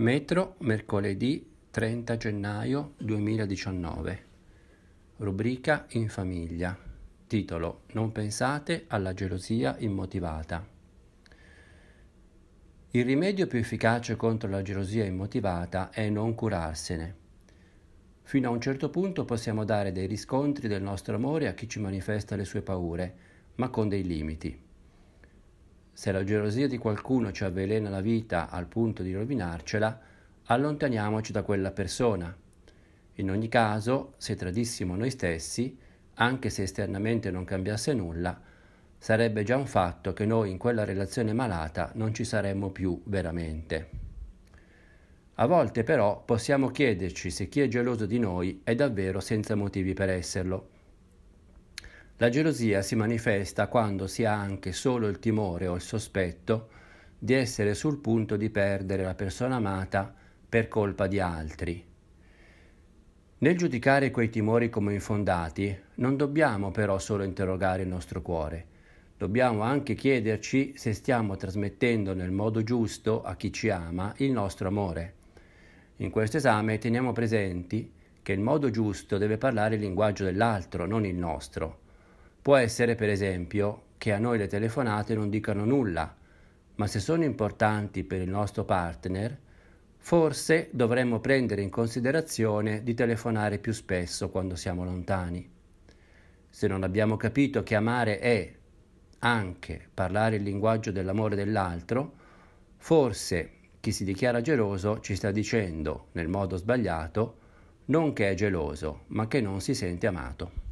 Metro, mercoledì 30 gennaio 2019. Rubrica In famiglia. Titolo Non pensate alla gelosia immotivata. Il rimedio più efficace contro la gelosia immotivata è non curarsene. Fino a un certo punto possiamo dare dei riscontri del nostro amore a chi ci manifesta le sue paure, ma con dei limiti. Se la gelosia di qualcuno ci avvelena la vita al punto di rovinarcela, allontaniamoci da quella persona. In ogni caso, se tradissimo noi stessi, anche se esternamente non cambiasse nulla, sarebbe già un fatto che noi in quella relazione malata non ci saremmo più veramente. A volte però possiamo chiederci se chi è geloso di noi è davvero senza motivi per esserlo la gelosia si manifesta quando si ha anche solo il timore o il sospetto di essere sul punto di perdere la persona amata per colpa di altri. Nel giudicare quei timori come infondati, non dobbiamo però solo interrogare il nostro cuore, dobbiamo anche chiederci se stiamo trasmettendo nel modo giusto a chi ci ama il nostro amore. In questo esame teniamo presenti che il modo giusto deve parlare il linguaggio dell'altro, non il nostro. Può essere per esempio che a noi le telefonate non dicano nulla, ma se sono importanti per il nostro partner, forse dovremmo prendere in considerazione di telefonare più spesso quando siamo lontani. Se non abbiamo capito che amare è anche parlare il linguaggio dell'amore dell'altro, forse chi si dichiara geloso ci sta dicendo, nel modo sbagliato, non che è geloso, ma che non si sente amato.